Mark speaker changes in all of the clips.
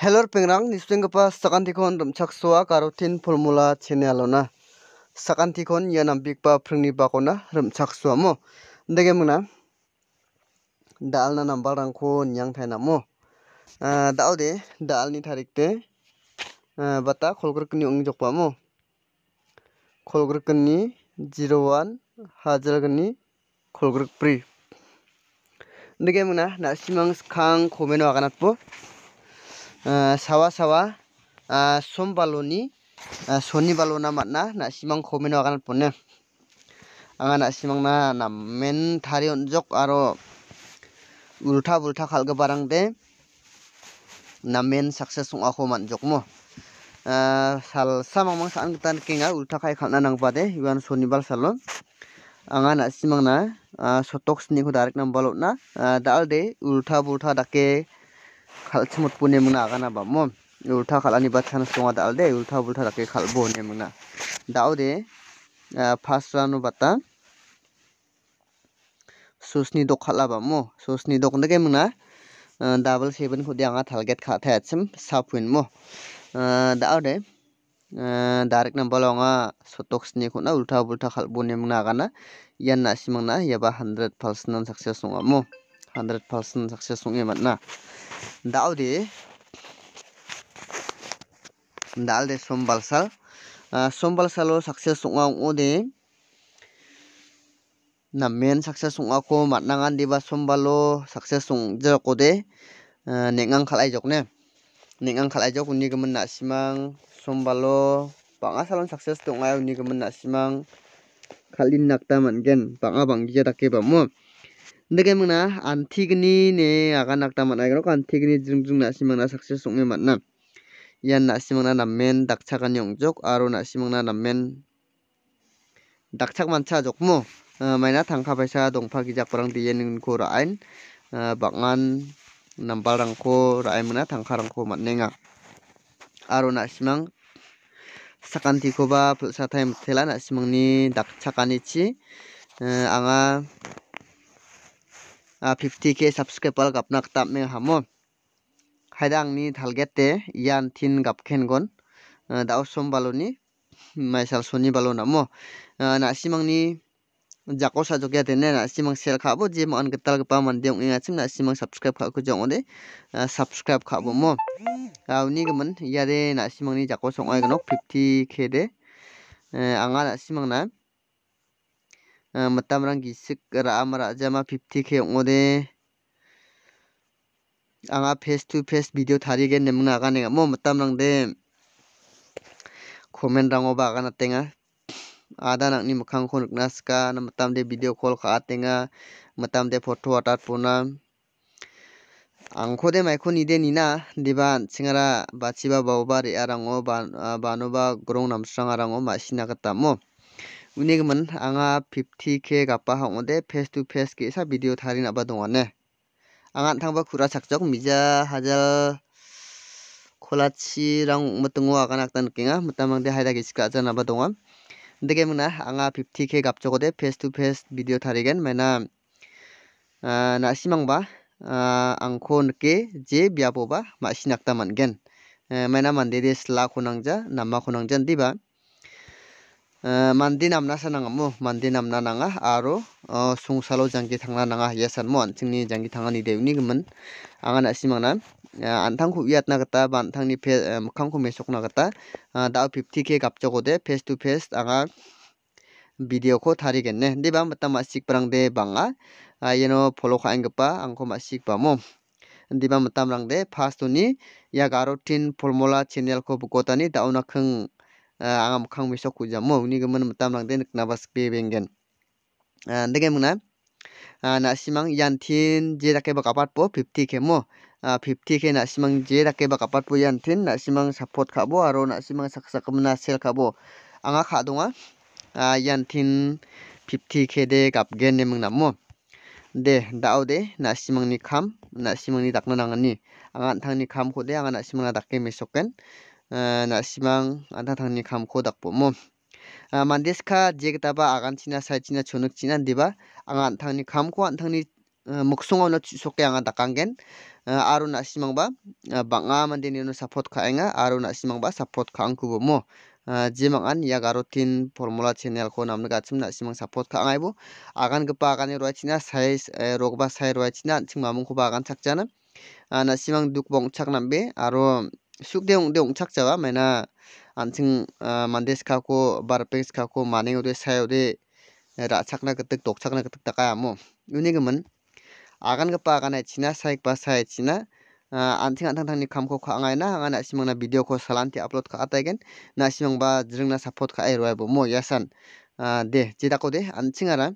Speaker 1: helor pengrang nisenggipa sakantikon rimchaksoa karotin formula channelona sakantikon ia nambikba pringni bakona rimchaksoamo dege mungna dalna nambalrangko niangtainamo dalde dalni tarikte bata kolgrikkni ongjokbamo kolgrikkni 01 hajalgni kolgrikpri dege mungna nasimang khang komeno aganatpo চাৱা চাৱা চম পালোনি চনি পালো না মাতনা না সিমান কমেনো আগানত পোনে আঙা না সিমান না না মেন থারি অঞ্জক আরো উল্টা উল্টা খালগে পারাং দে না মেন সাকসেস আখো মান জকমো সাল সামাং মাং সান গতান কেঙা উল্টা খাই খালনা নাংবা দে ইয়ান শনিবার সালো আঙা না সিমান না সতক স্নিকু ডাইরেক্ট নাম্বার লোক না দাল দে উল্টা উল্টা ডাকে khal chhamut pu nem na kana ba mom ultha khal ani ba thana songa dal de ultha ultha rakhe khal bo nem na dau de first ranu bata susni dok khala ba mo susni dok ne kem na double seven khu de anga thal get kha tha chim sa puin mo dau de direct number anga sotok sni khu na ultha ultha khal bo nem na kana yan na simang na yaba 100% success songa mo 100% success songa mat na dauri dal de sombal sal ah, sombal salo sakse sunga ode na men sakse sunga ko matnangan diba sombalo sakse sung jor kode nengang khalai jok ne nengang khalai jok uni gemen na simang sombalo panga salon sakse sunga uni gemen na simang khalin nakta man gen panga bangi jata ke bamu dengan mana anti ni ne akan nak tamat lagi lo kan tiga ni jung jung nasi mana saksi sungai mana yang nasi mana namen tak cakan yang jok aru nasi mana namen tak cak manca jok mo uh, mana tangka pesa dong pagi jak perang dia nih ko rain uh, bangan nampal rangko rain mana tangka rangko mat nenga aru nasi mang sakan tiko ba pelusa time telan nasi mang ni tak cakan ichi uh, Anga 50 k subscriber gapnak tap me hamo khairang ni thalgete yan thin gap khen gon dau som baloni maisal soni balo namo na simang ni jako sa jogya tene na simang sel khabo je man gatal gapa man de ngi achim na simang subscribe kha ko jong ode subscribe khabo mo awni gamon yare na simang ni jako song ai gano 50 k de anga na simang na t a a m m r a n gisik g ram a rajama 50 ke ngode anga face to face video thari ge nemna ga ne mo matam rang de comment rang oba ga na tenga ada nak ni m u k h a n g khon nas ka na matam de video call ka atenga matam de photo atat puna angko de mai khoni de nina diban singara bachiba baoba re arango ban banoba grong namsang arango masina ka tamo उनिक मन आंगा fifty के गपा हांगो दे face to face के सा वीडियो थारिन आबा दंगाने आंगा थांबा खुरा साकजक मिजा हाजार खोलाची रंग मतंगो आगा नाकता नुकिंगा मतामंग दे हायदा गिसका जान आबा दंगा देगे मना आंगा फिफ्टी के गपचको दे फेस टू फेस वीडियो थारिगेन मैना नासिमंगबा आंखो नुके जे ब्यापोबा मासि नाकता मानगेन मैना मानदे दे स्ला खोनांगजा नामा खोनांगजान दिबा 어, 만디 남나 사나가 뭐 만디 남나 나가 아로 어 송살로 장기 당나 나가 예산 뭔 증리 장기 당한이 대운이 그면 아가나 시망난 안탕코 위앗 나갔다 반탕니 페 묵항코 메속 나갔다 나 50개 갑자고대 페이스 투 페이스 아가 비디오코 다리겠네 네밤 맞다 마식 브랑데 방아 아 얘노 폴로카 안급바 안코 마식 바모 네밤 맞다 브랑데 파스토니 야가로틴 폴모라 채널 코 부고타니 다우나 큰 angam khang bi sok khuja mo ni gamun matam lang den na bas pe bengen an dege mun na na simang yan thin je rakhe ba kapat po 50 ke mo 50 ke na simang je rakhe ba kapat po yan thin na simang support kha bo aro na simang sak sak kam na sel kha bo anga kha dunga yan thin 50 ke de gap gen ne mung na mo de dau de na simang ni kham na simang ni dakna nang ni anga thang ni kham ko de anga na simang na dakke me sokken Eh, na'simang antangtangni kamko dakpomo eh, mandeska jegitaba aganchina saichina chonukchina diba anga antangni kamko antangni eh, muksungawna chisokke anga dakangen aru na'simang ba banga mandeni no support khaenga aru na'simang ba support khangkubomo jimang an ya garotin formula channel ko namna gachim na simang support kha angaibu agan gpa agani roichina sai rogba sai roichina chimamung ko ba agan chakjana na simang duk bong chaknambe aro s u k d e o n g d e o n g chakchawa maina anching mandes kako barpes kako m a n e n g ode sayo de rachakna ketek dokchakna ketek taka amo yuni gemen agan k e p a agan china saik pa sai china anting antang tangni kamko kha n g a i na angan asimang na video ko salanti upload ka ataigen na s i m a n g ba jringna support ka airwai bo mo yasan de jidako de a n c i n g ara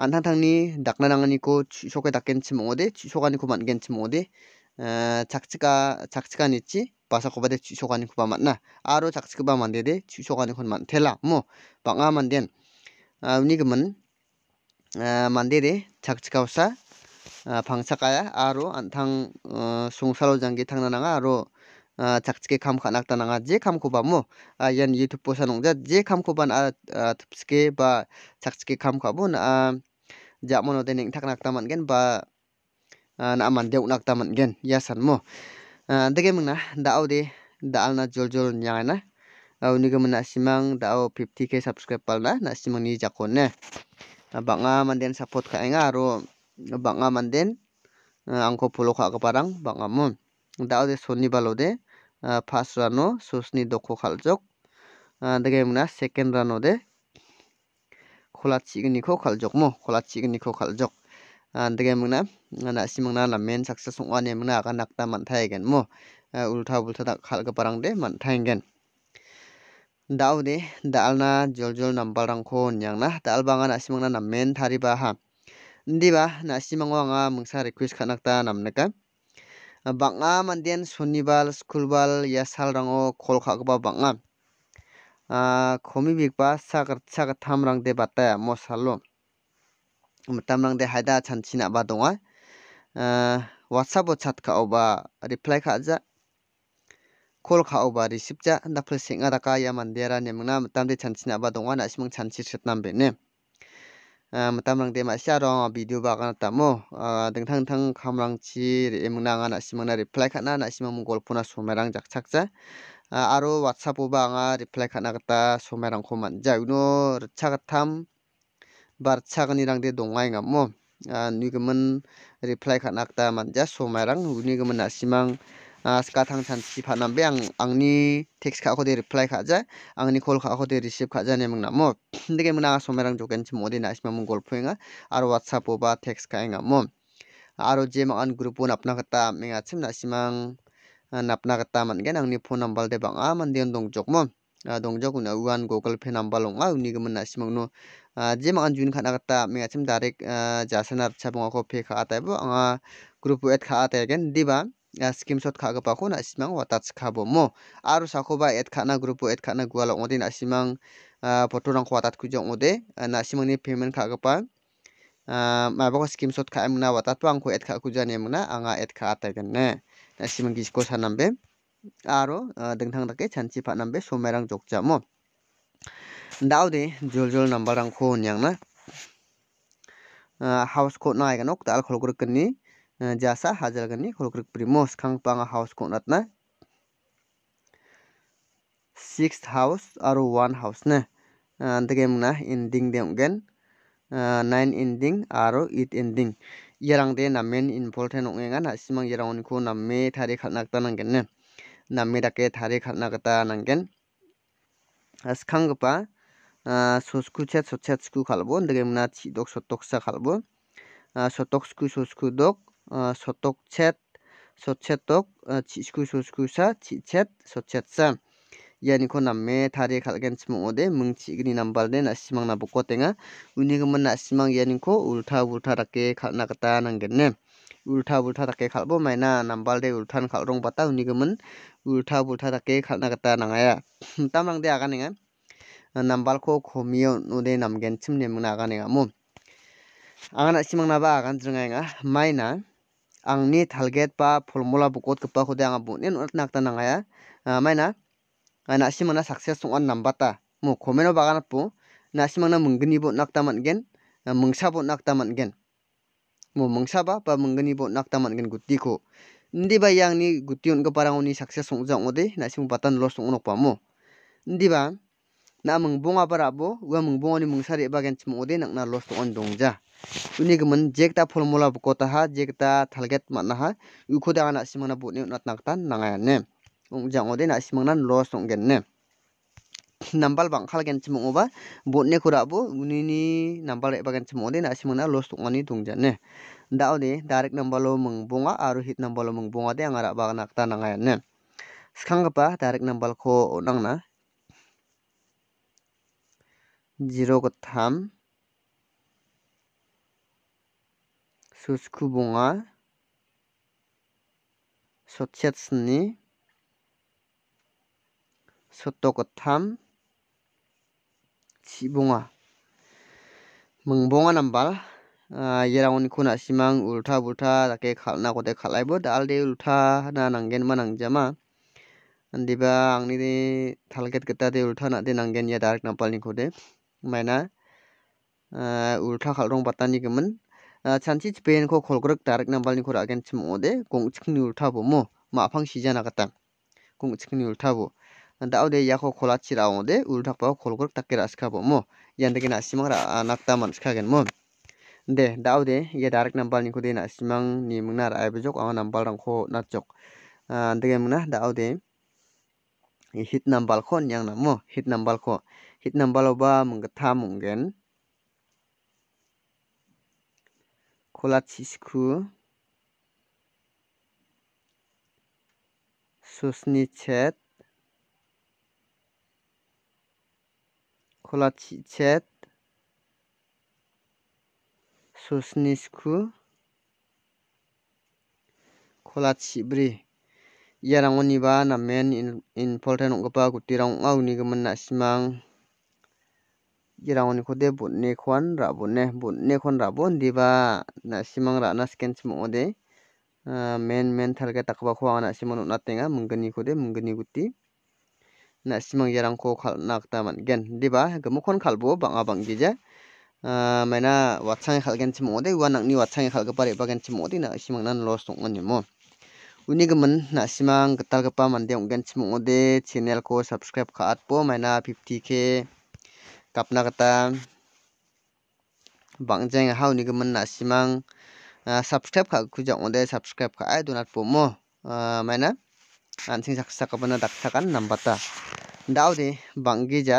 Speaker 1: antang tangni dakna nangani ko s h o k a i d a k g e n chimong ode shokani ko mangen chimong ode chika ni chi pasako ba de chisokani kuba matna aro chakchi kuba mande de chisokani kon manthela mo banga manden uni gman mande de chakchi kausa phangsa kaya aro anthang sungsalo jangge thangna nga aro chakchi ke kam khanak ta nga je kam kuba mo yan youtube posa nongja je kam kuban a tpske ba chakchi ke kam khabun a jamono de ning thakna ta man gen ba na man deu nak ta man gen yasan mo Ah, Dage kan mengna dau de dal na jol jol yang na. Uh, Unik mana simang dau 50k subscribe pal na, na simang ni jakon na. Bangga manden support kaya ngaro. Bangga manden uh, ah, angko pulok ka keparang bangga mon. Dau de sony balo de. Uh, pas ah, rano susni doko kaljok. Dage uh, kan mengna second rano de. Kolat cikni ko kaljok mo, kolat cikni ko kaljok andege ha, mangna ha, lah, kan. ha, kan. na simangna la men success ong ani mangna ka nakta man thai gen mo ultha bultha da khal ka parang de man thai gen dau de dalna jol jol number rang kho nyang na dal banga ah na simangna na men thari ba ha ah. ndi ba na simang wanga ah, mungsa request khanak ta nam na ka banga mandian sunibal school bal ya sal rango khol kha ba banga a khomi bik ba sagar sagar tham rang de batta mo salom mtamrang de haida chan china ba dongwa uh, eh, whatsapp o chat ka oba reply kha ja call kha oba receive ja da phul singa da ka ya man de ra ne mangna mtam de chan china ba dongwa na simang chan chi chat nam be ne uh, eh, mtamrang de ma sha ro video ba ka ta mo uh, thang thang khamrang chi re mangna nga na simang na reply kha na na simang mong golpu na somerang jak chak ja uh, aro whatsapp o ba nga reply kha na ka ta somerang ko man ja uno chak tham bar chaganirang de dongai ngamo n i g i m a n reply k a n a k t a manja s o m a r a n g nigimin m a a n s s k a a t nasimang g n pa a n be ang 스카탕 찬치 k 남베앙 앙니 텍스 카코데 리플라이 카자 앙니 콜 카코데 리시브 카자 네명 나모 근데 e 아 소메랑 조겐치 a n 나시 a 문 골포잉아 m 로 왓츠앱 오바 텍스 카잉아 모 아로 제 n 안 그룹은 앞나갔다 맹아침 나시망 napna mong s aro a text g aro mo kata man gen napna man angni phone number de bang a man den dong jok mo dong jo kuna one google pay number long a uni gamna simang no je ma anjun khana kata me achim direct jasana chabong ko pay kha ata bo anga group at kha ata again diba skim shot kha ga pa khona simang wa touch kha bo mo aru sakho ba at khana group at khana gwal odin asimang photo rang kho atat kujong ode na simang ni payment kha ga pa ma ba skim shot kha emna wa tat pa ang kho at kha kujani emna anga at kha ata gan ne asimang gi ko sanam be aro dingtang dake chanchi pa·nambe somerang jokjamo daode joljol nambalrangko niangna haus kotna aiga nok dal kolgrikni jasa hajalgni kolgrikprimo skangpanga haus kotnatna sixth house aro one house ne andege na ending deungen ờ, nine ending aro eight ending main important yarangde namen involve thainongenga nasimang yarangoniko namme thari khalna gita nangen ne namidake thari khatna gita nangken askhangpa soskuchet sochetsku khalbo degemna chidok sotoksa khalbo sotoksku sosku dok sotokchet sochetok chisku sosku sa chichet sochetsa yaniko namme thari khalgen chimung ode mungchigni nambalde nasimang naboko tenga unigman nasimang yaniko ultha ultha rake khalna gita nanggenne উল্টা উল্টা তাকে খালবো মাইনা নাম্বাল দে উল্টান খাল রং পাতা উনি গমন উল্টা উল্টা তাকে খাল না কাটা নাঙায়া তাম রং দে আগানে গা নাম্বাল কো খমিও নুদে নাম গেন চিম নেম না আগানে গা মু আগান আছি মং নাবা আগান জ্রাই গা মাইনা আংনি টার্গেট বা ফলমুলা বুকত কপা খুদে আঙা বুনে নাকতা নাঙায়া মাইনা আইনা আছি মানা সাকসেস সঙ্গান নাম্বাতা মু খমেনো বাগান পু নাসিমাংনা মুগনি বোটনাক তামানগেন মংসা বোটনাক তামানগেন mo mangsa ba ba mangani bo nakta man gan gutti ko ndi ba yang ni gutti on ko parang ni success song jang ode na sim patan lo song nok pa mo ndi ba na mang bunga para bo wa mang bunga ni mangsa re ba gan chmo ode nak na lo song on dong ja uni ge man jek ta formula ko ta ha jek ta target man na ha u ko da na sim na bo ni nak nak tan na nga ne ong jang ode na sim na lo song gen ne nambal bang khalgen chimo ba botne khura bo unini nambal ek bagan chimo de na simona los tu ani dung jan ne dao de direct nambal lo mung bunga aru hit nambal lo mung bunga de angara ba nak ta na ngai ne skhang ba direct nambal ko nang na 0 ko tham susku bunga sotchetsni sotto ko tham sibunga mungbonga nambal yerangoni khuna simang ultha bultha dake khalna kote khalai bo dal de ultha na nanggen ma nangjama andiba angni de thalget keta de ultha na de nanggen ya darak nampalni kode maina ultha khalrong batani gemen chanchi chipen ko kholgrek darak nampalni kora agen chimode gongchikni ultha bo mo ma phang sija na gata gongchikni ultha bo daude yako kola chira onde ulta pa kol kor takke raska bo mo yan dekina simang ra nakta man skha gen mo de daude ye direct number ni ko dena simang ni mungna ra ebe jok ana number rang kho na jok dege mungna daude ye hit number kho nyang na mo hit number kho hit number ba mungga tha mungen kola chisku susni chet kola c c i খোলা ছেদ সুসনিসখু খোলা ছিব্রি ই য n i র া ঙ ্ গ ো নিবা না মেন a ম ্ প র ্ ট ে ন ্ ট গপা n ু ট ি র াং আ a নিগমন না সিমাং ই n ়া র া ঙ ্ গ ো নিখো দে বুটনে খন রাবো নে বুটনে খন রাবো দ ি ব a না সিমাং রা না স্কেন সিমাং দে e ে ন মেন থালকে তাকবা খো আনা a ি ম াং n া a ে ঙ ্ গ া ম ু n ্ গ ন ি খো দে ম ু ঙ g গ n i kuti na simang yarang ko khal nak ta man gen diba gamukhon khal bo banga bang ji ja ah, maina watsang khal gen chimo de wa nak ni watsang khal ga pare bagan chimo de na simang nan lo song ni mo uni ga man na simang ga tal ga pa man de ong gen chimo de channel ko subscribe kha at po maina 50k kapna ga ta bang jeng hau ni ga man na simang ah, subscribe kha ku ja ong de subscribe kha ai donat po mo ah, maina anjing saksa kapana dak takan nambata दाउदे बांगिजा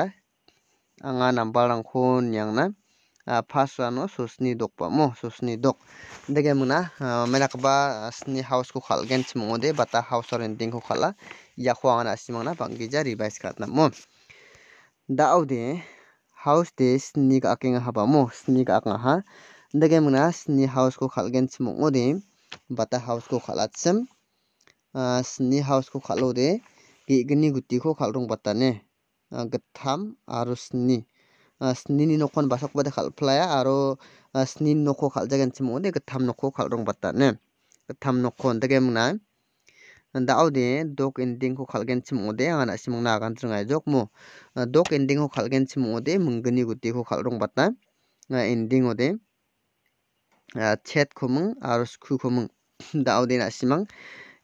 Speaker 1: आङा number रांखौ नियांना फार्स्टआनो ससनि दग पामो ससनि दग देगे मोना मेलाखौबा स्नि हाउसखौ खालगेन सिमङो दे बाता हाउस रेन्टिंखौ खाला याखौ आङा ना सिमांना बांगिजा रिभाइस खालामनामो दाउदे हाउस दे स्नि गाखें हाबामो स्नि गाखाङा देगे मोना स्नि हाउसखौ खालगेन सिमङो दे बाता हाउसखौ खालासिम स्नि हाउसखौ खालौ दे gegni guti ko khalrung batane gatham aru sni sni ni nokon basak bada khal phlaya aru sni nokho khal jagan chimo de gatham nokho khalrung batane gatham nokho ndage mna da audi dog ending ko khalgen chimo de ana simong na gan trungai jok mo dog ending ko khalgen chimo de mungni guti ko khalrung batna ending ode chet khumung aru sku khumung da audi na simang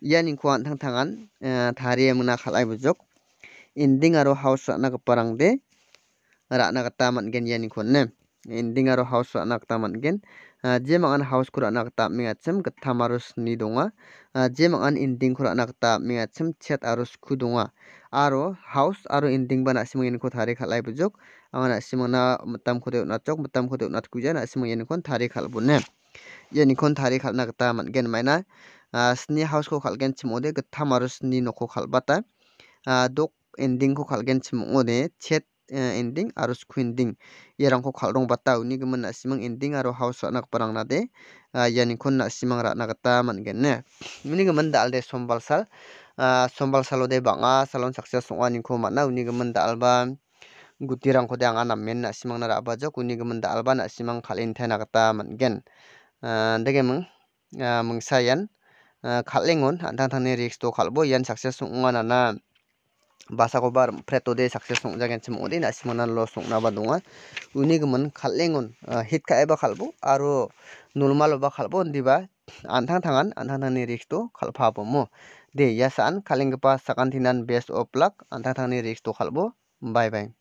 Speaker 1: yani kuan thang thangan eh, thariya mna khalai bujok ending aro house ra nak parang de ra nak taman gen yani kon ne ending aro house eh, ra nak taman gen je mangan house kura nak ta mi achem gatham aro sni dunga je mangan ending kura nak ta mi achem chet aro sku dunga aro house aro ending bana simang yani ko thari khalai bujok ana simang na matam khode na chok matam khode na kujana simang yani kon thari khalbu ne ya nikon thari khalna gata mangen maina ah, sni house ko khalgen chimode gatha marus ni nokho khalbata ah, dok ending ko khalgen chimode chet eh, ending aru squinding ya rang ko khalrong bata uni gman asimang ending aru house anak parang na de ya nikon na simang ra na gata mangen ne uni gman dalde sombal sal sombal salode banga salon success ongani ko mana uni gman dalba gutirang ko de anga na men na simang na ra ba jok uni gman dalba na simang khalin thena gata mangen dege mung mung sa yan kalingon antang tang ni risk to kalbo yan success sung nga na na basa ko bar preto de success sung jagan sa mundi na simon na lo sung na ba dunga unig mun kalingon hit ka eba kalbo aro normal ba kalbo di ba antang tangan antang tang ni risk to kalpa po mo de yasan kalingpa sakantinan best of luck antang tang ni risk to kalbo bye bye